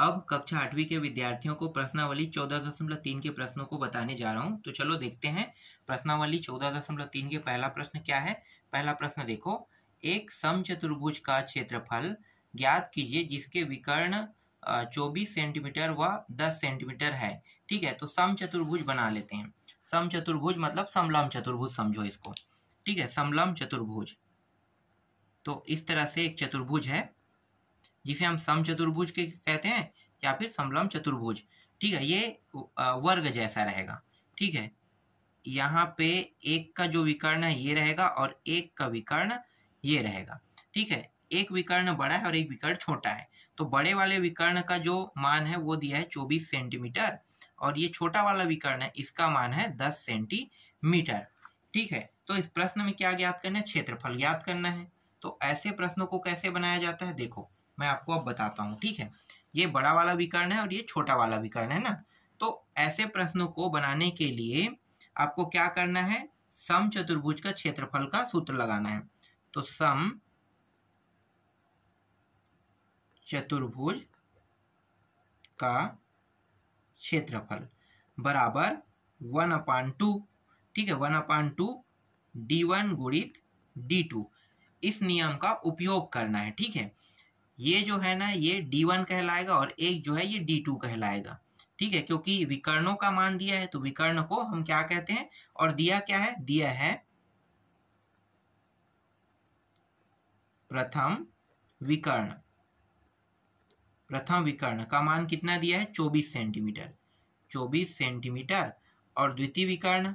अब कक्षा आठवीं के विद्यार्थियों को प्रश्नावली चौदह दशमलव तीन के प्रश्नों को बताने जा रहा हूँ तो चलो देखते हैं प्रश्नावली चौदह दशमलव तीन के पहला प्रश्न क्या है पहला प्रश्न देखो एक सम चतुर्भुज का क्षेत्रफल ज्ञात कीजिए जिसके विकर्ण चौबीस सेंटीमीटर व दस सेंटीमीटर है ठीक है तो सम चतुर्भुज बना लेते हैं सम चतुर्भुज मतलब समलम चतुर्भुज समझो इसको ठीक है समलम चतुर्भुज तो इस तरह से एक चतुर्भुज है जिसे हम सम चतुर्भुज के कहते हैं या फिर समलम चतुर्भुज ठीक है ये वर्ग जैसा रहेगा ठीक है यहाँ पे एक का जो विकर्ण है ये रहेगा और एक का विकर्ण ये रहेगा ठीक है एक विकर्ण बड़ा है और एक विकर्ण छोटा है तो बड़े वाले विकर्ण का जो मान है वो दिया है चौबीस सेंटीमीटर और ये छोटा वाला विकर्ण है इसका मान है दस सेंटीमीटर ठीक है तो इस प्रश्न में क्या ज्ञात करना है क्षेत्रफल ज्ञात करना है तो ऐसे प्रश्नों को कैसे बनाया जाता है देखो मैं आपको अब बताता हूँ ठीक है ये बड़ा वाला विकर्ण है और ये छोटा वाला विकर्ण है ना तो ऐसे प्रश्नों को बनाने के लिए आपको क्या करना है सम चतुर्भुज का क्षेत्रफल का सूत्र लगाना है तो सम चतुर्भुज का क्षेत्रफल बराबर वन अपान टू ठीक है one upon two D one गुणित डी टू इस नियम का उपयोग करना है ठीक है ये जो है ना ये डी वन कहलाएगा और एक जो है ये डी टू कहलाएगा ठीक है क्योंकि विकर्णों का मान दिया है तो विकर्ण को हम क्या कहते हैं और दिया क्या है दिया है प्रथम विकर्ण प्रथम विकर्ण का मान कितना दिया है 24 सेंटीमीटर 24 सेंटीमीटर और द्वितीय विकर्ण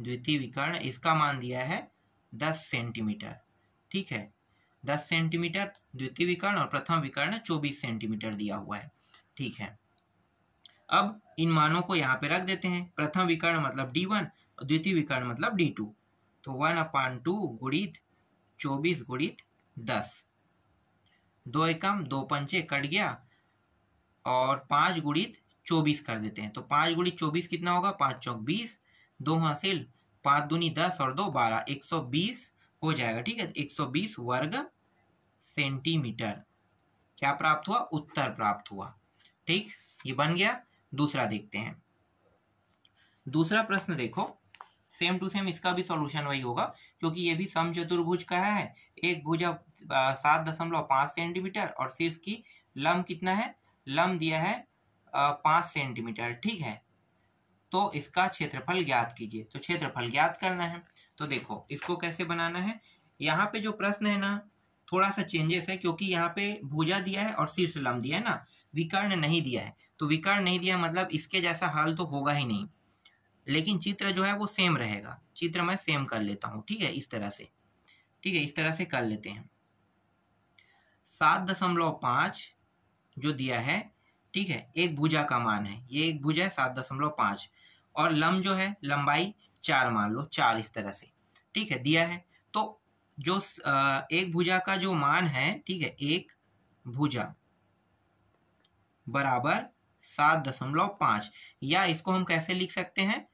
द्वितीय विकर्ण इसका मान दिया है दस सेंटीमीटर ठीक है दस सेंटीमीटर द्वितीय विकर्ण और प्रथम विकर्ण चौबीस सेंटीमीटर दिया हुआ है ठीक है अब इन मानों को यहाँ पे रख देते हैं प्रथम विकर्ण मतलब डी वन और द्वितीय विकर्ण मतलब डी टू तो वन अपान टू गुणित चौबीस गुणित दस दो एकम दो पंचे कट गया और पाँच गुणित चौबीस कर देते हैं तो पाँच गुणित चौबीस कितना होगा पाँच चौक बीस दो हासिल पाँच दूनी दस और दो बारह एक सौ बीस हो जाएगा ठीक है तो एक सौ बीस वर्ग सेंटीमीटर क्या प्राप्त हुआ उत्तर प्राप्त हुआ ठीक ये बन गया दूसरा देखते हैं दूसरा प्रश्न देखो सेम टू सेम इसका भी सॉल्यूशन वही होगा क्योंकि ये भी सम चतुर्भुज का है एक भुजा सात दशमलव पाँच सेंटीमीटर और शीर्ष की लम कितना है लम दिया है पाँच सेंटीमीटर ठीक है तो इसका क्षेत्रफल ज्ञात कीजिए तो क्षेत्रफल ज्ञात करना है तो देखो इसको कैसे बनाना है यहाँ पे जो प्रश्न है ना थोड़ा सा चेंजेस है क्योंकि यहाँ पे भुजा दिया है और शीर्ष लम दिया है ना विकर्ण नहीं दिया है तो विकर्ण नहीं दिया मतलब इसके जैसा हाल तो होगा ही नहीं लेकिन चित्र जो है वो सेम रहेगा चित्र मैं सेम कर लेता हूँ ठीक है इस तरह से ठीक है इस तरह से कर लेते हैं सात दशमलव पाँच जो दिया है ठीक है एक भुजा का मान है ये एक भुजा है सात दशमलव पाँच और लम जो है लंबाई चार मान लो चार इस तरह से ठीक है दिया है तो जो एक भुजा का जो मान है ठीक है एक भुजा बराबर सात दशमलव पांच या इसको हम कैसे लिख सकते हैं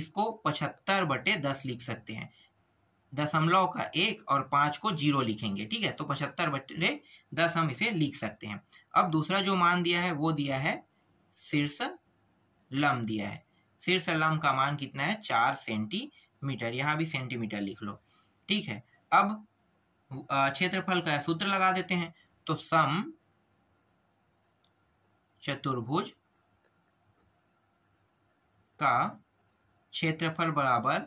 इसको पचहत्तर बटे दस लिख सकते हैं दशमलव का एक और पांच को जीरो लिखेंगे ठीक है तो पचहत्तर बटे दस हम इसे लिख सकते हैं अब दूसरा जो मान दिया है वो दिया है शीर्ष लम दिया है शीर्ष लंब का मान कितना है चार सेंटीमीटर यहाँ भी सेंटीमीटर लिख लो ठीक है अब क्षेत्रफल का सूत्र लगा देते हैं तो सम चतुर्भुज का क्षेत्रफल बराबर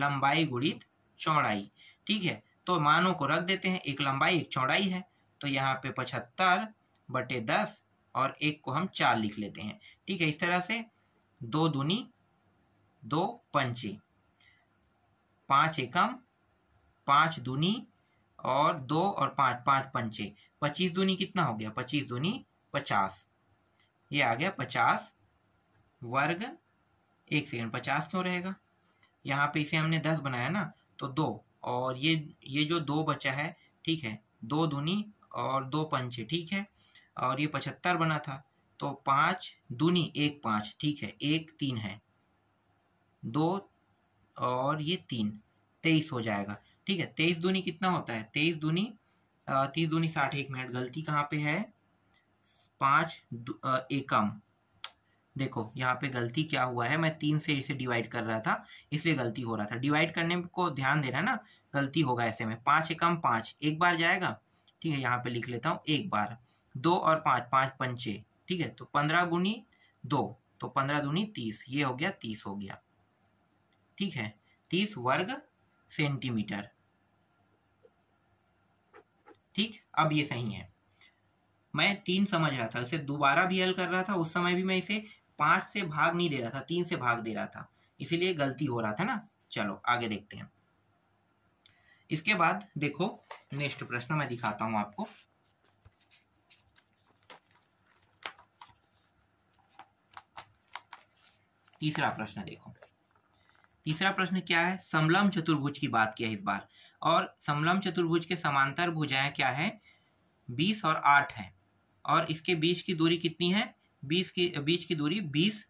लंबाई गुणित चौड़ाई ठीक है तो मानों को रख देते हैं एक लंबाई एक चौड़ाई है तो यहाँ पे पचहत्तर बटे दस और एक को हम चार लिख लेते हैं ठीक है इस तरह से दो दूनी दो पंची पांच एकम पांच दूनी और दो और पांच पांच पंचे पच्चीस दूनी कितना हो गया पच्चीस दूनी पचास ये आ गया पचास वर्ग एक सेकेंड पचास क्यों रहेगा यहाँ पे इसे हमने दस बनाया ना तो दो और ये ये जो दो बचा है ठीक है दो दूनी और दो पंचे ठीक है और ये पचहत्तर बना था तो पाँच दूनी एक पाँच ठीक है एक तीन है दो और ये तीन तेईस हो जाएगा ठीक है तेईस दूनी कितना होता है तेईस दूनी तीस दूनी साठ एक मिनट गलती कहाँ पे है पाँच एकम देखो यहाँ पे गलती क्या हुआ है मैं तीन से इसे डिवाइड कर रहा था इसलिए गलती हो रहा था डिवाइड करने को ध्यान देना ना गलती होगा ऐसे में पाँच एकम पाँच एक बार जाएगा ठीक है यहाँ पे लिख लेता हूँ एक बार दो और पाँच पाँच पंचे ठीक है तो पंद्रह गुनी दो तो पंद्रह दूनी तीस ये हो गया तीस हो गया ठीक है तीस वर्ग सेंटीमीटर ठीक अब ये सही है मैं तीन समझ रहा था इसे दोबारा भी हल कर रहा था उस समय भी मैं इसे पांच से भाग नहीं दे रहा था तीन से भाग दे रहा था इसीलिए गलती हो रहा था ना चलो आगे देखते हैं इसके बाद देखो नेक्स्ट प्रश्न मैं दिखाता हूं आपको तीसरा प्रश्न देखो तीसरा प्रश्न क्या है समलम चतुर्भुज की बात किया इस बार और समलम चतुर्भुज के समांतर भुजाएं क्या है बीस और आठ है और इसके बीच की दूरी कितनी है बीस की बीच की दूरी बीस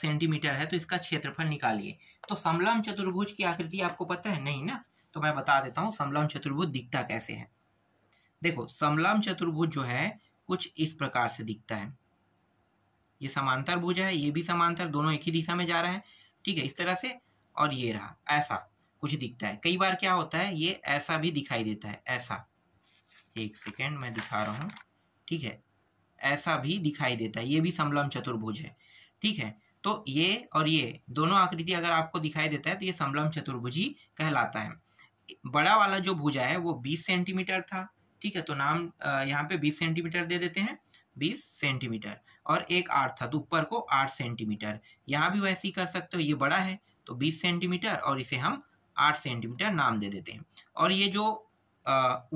सेंटीमीटर है तो इसका क्षेत्रफल निकालिए तो समलम चतुर्भुज की आकृति आपको पता है नहीं ना तो मैं बता देता हूँ समलम चतुर्भुज दिखता कैसे है देखो समलम चतुर्भुज जो है कुछ इस प्रकार से दिखता है ये समांतर भुज है ये भी समांतर दोनों एक ही दिशा में जा रहा है ठीक है इस तरह से और ये रहा ऐसा कुछ दिखता है कई बार क्या होता है ये ऐसा भी दिखाई देता है ऐसा एक सेकेंड मैं दिखा रहा हूँ ठीक है ऐसा भी दिखाई देता है ये भी समलम चतुर्भुज है ठीक है तो ये और ये दोनों आकृति अगर आपको दिखाई देता है तो ये समलम चतुर्भुज ही कहलाता है बड़ा वाला जो भुजा है वो 20 सेंटीमीटर था ठीक है तो नाम यहाँ पे 20 सेंटीमीटर दे देते हैं 20 सेंटीमीटर और एक आठ था तो ऊपर को 8 सेंटीमीटर यहाँ भी वैसे ही कर सकते हो ये बड़ा है तो 20 सेंटीमीटर और इसे हम 8 सेंटीमीटर नाम दे देते हैं और ये जो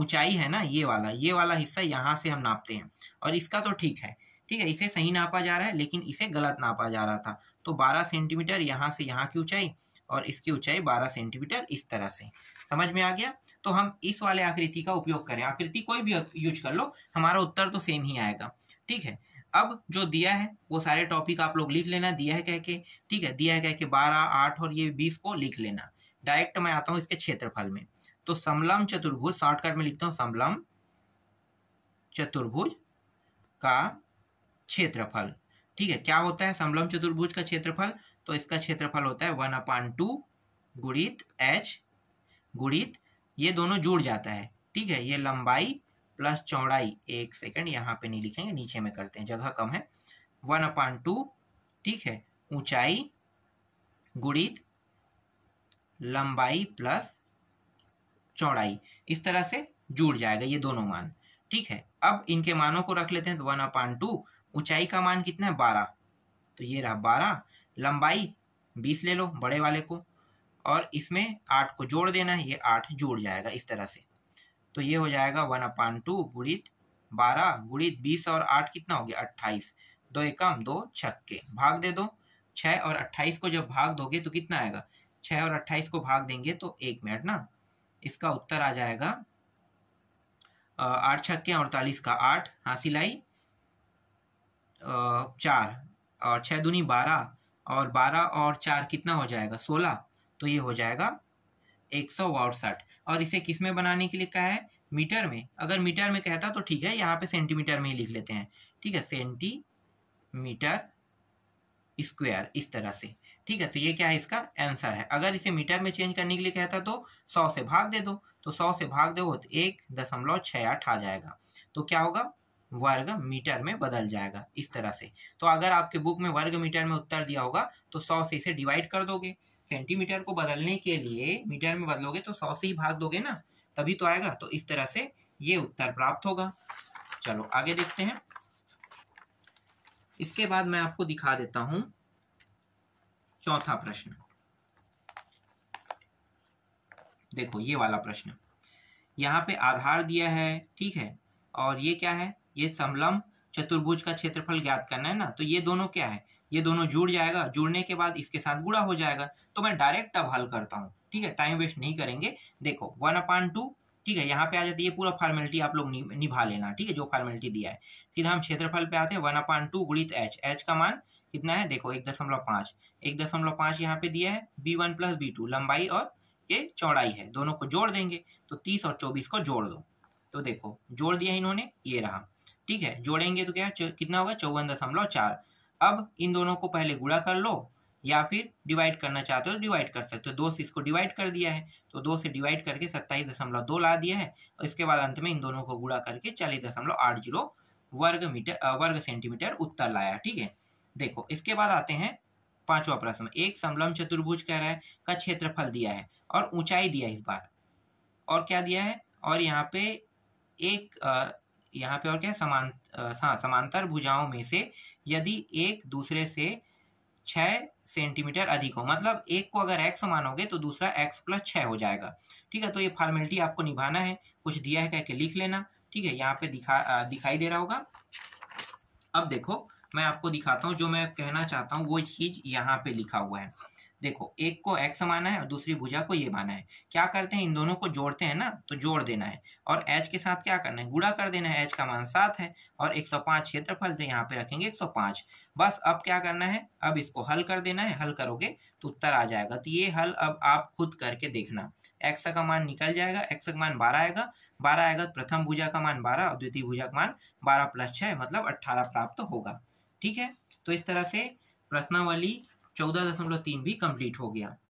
ऊंचाई है ना ये वाला ये वाला हिस्सा यहाँ से हम नापते हैं और इसका तो ठीक है ठीक है इसे सही नापा जा रहा है लेकिन इसे गलत नापा जा रहा था तो 12 सेंटीमीटर यहाँ से यहाँ की ऊंचाई और इसकी ऊंचाई 12 सेंटीमीटर इस तरह से समझ में आ गया तो हम इस वाले आकृति का उपयोग करें आकृति कोई भी यूज कर लो हमारा उत्तर तो सेम ही आएगा ठीक है अब जो दिया है वो सारे टॉपिक आप लोग लिख लेना दिया है कह के ठीक है दिया है कह के बारह आठ और ये बीस को लिख लेना डायरेक्ट मैं आता हूँ इसके क्षेत्रफल में तो समलम चतुर्भुज शॉर्टकट में लिखता हूँ समलम चतुर्भुज का क्षेत्रफल ठीक है क्या होता है समलम चतुर्भुज का क्षेत्रफल तो इसका क्षेत्रफल होता है वन अपान टू गुणित एच गुणित ये दोनों जुड़ जाता है ठीक है ये लंबाई प्लस चौड़ाई एक सेकेंड यहाँ पे नहीं लिखेंगे नीचे में करते हैं जगह कम है वन अपान टू ठीक है ऊंचाई गुणित लंबाई प्लस चौड़ाई इस तरह से जुड़ जाएगा ये दोनों मान ठीक है अब इनके मानों को रख लेते हैं तो वन अपान टू ऊंचाई का मान कितना है बारह तो ये रहा बारह लंबाई बीस ले लो बड़े वाले को और इसमें आठ को जोड़ देना है ये आठ जुड़ जाएगा इस तरह से तो ये हो जाएगा वन अपान टू गुणित बारह गुणित बीस और आठ कितना हो गया अट्ठाईस दो एकम दो छक्के भाग दे दो छः और अट्ठाईस को जब भाग दोगे तो कितना आएगा छः और अट्ठाईस को भाग देंगे तो एक मिनट ना इसका उत्तर आ जाएगा आठ छक्के अड़तालीस का आठ हाँ सिलाई चार और छः दूनी बारह और बारह और चार कितना हो जाएगा सोलह तो ये हो जाएगा एक सौ अड़सठ और इसे किस में बनाने के लिए कहा है मीटर में अगर मीटर में कहता तो ठीक है यहाँ पे सेंटीमीटर में ही लिख लेते हैं ठीक है सेंटीमीटर स्क्वायर इस तरह से ठीक है तो ये क्या है इसका आंसर है अगर इसे मीटर में चेंज करने के लिए कहता तो सौ से भाग दे दो तो सौ से भाग दो तो एक दशमलव छः आठ आ जाएगा तो क्या होगा वर्ग मीटर में बदल जाएगा इस तरह से तो अगर आपके बुक में वर्ग मीटर में उत्तर दिया होगा तो सौ से इसे डिवाइड कर दोगे सेंटीमीटर को बदलने के लिए मीटर में बदलोगे तो सौ से ही भाग दोगे ना तभी तो आएगा तो इस तरह से ये उत्तर प्राप्त होगा चलो आगे देखते हैं इसके बाद मैं आपको दिखा देता हूं चौथा प्रश्न देखो ये वाला प्रश्न यहाँ पे आधार दिया है ठीक है और ये क्या है ये समलम चतुर्भुज का क्षेत्रफल ज्ञात करना है ना तो ये दोनों क्या है ये दोनों जुड़ जाएगा जुड़ने के बाद इसके साथ गुड़ा हो जाएगा तो मैं डायरेक्ट अब हल करता हूँ ठीक है टाइम वेस्ट नहीं करेंगे देखो वन अपान टू ठीक है यहाँ पे आ जाती है पूरा फॉर्मेलिटी आप लोग निभा लेना ठीक है जो फॉर्मेलिटी दिया है सीधा हम क्षेत्रफल पे आते हैं वन अपान टू गुणित एच एच का मान कितना है देखो एक दशमलव पांच एक दशमलव पांच यहाँ पे दिया है B one plus B two लंबाई और ये चौड़ाई है दोनों को जोड़ देंगे तो तीस और चौबीस को जोड़ दो तो देखो जोड़ दिया इन्होंने ये रहा ठीक है जोड़ेंगे तो क्या कितना होगा चौवन दशमलव चार अब इन दोनों को पहले गुड़ा कर लो या फिर डिवाइड करना चाहते हो तो डिवाइड कर सकते हो दो से इसको डिवाइड कर दिया है तो दो से डिवाइड करके सत्ताईस दशमलव दो ला दिया है और इसके बाद अंत में इन दोनों को गुड़ा करके चालीस दशमलव आठ जीरो वर्ग मीटर वर्ग सेंटीमीटर उत्तर लाया ठीक है देखो इसके बाद आते हैं पांचवा प्रश्न एक समलम चतुर्भुज कह रहा है का क्षेत्रफल दिया है और ऊंचाई दिया है इस बार और क्या दिया है और यहाँ पे एक यहाँ पे और क्या समान हाँ समांतर भुजाओं में से यदि एक दूसरे से छः सेंटीमीटर अधिक हो मतलब एक को अगर एक्स मानोगे तो दूसरा एक्स प्लस छः हो जाएगा ठीक है तो ये फॉर्मेलिटी आपको निभाना है कुछ दिया है कह के लिख लेना ठीक है यहाँ पे दिखा दिखाई दे रहा होगा अब देखो मैं आपको दिखाता हूँ जो मैं कहना चाहता हूँ वो चीज़ यहाँ पे लिखा हुआ है देखो एक को एक्स माना है और दूसरी भुजा को ये माना है क्या करते हैं इन दोनों को जोड़ते हैं ना तो जोड़ देना है और एच के साथ क्या करना है गुड़ा कर देना है एच का मान सात है और 105 क्षेत्रफल तो यहाँ पे रखेंगे 105 बस अब क्या करना है अब इसको हल कर देना है हल करोगे तो उत्तर आ जाएगा तो ये हल अब आप खुद करके देखना एक्स का मान निकल जाएगा एक्स का मान बारह आएगा बारह आएगा तो प्रथम भुजा का मान बारह और द्वितीय भुजा का मान बारह प्लस छः मतलब अट्ठारह प्राप्त होगा ठीक है तो इस तरह से प्रश्नावली चौदह दशमलव तीन भी कंप्लीट हो गया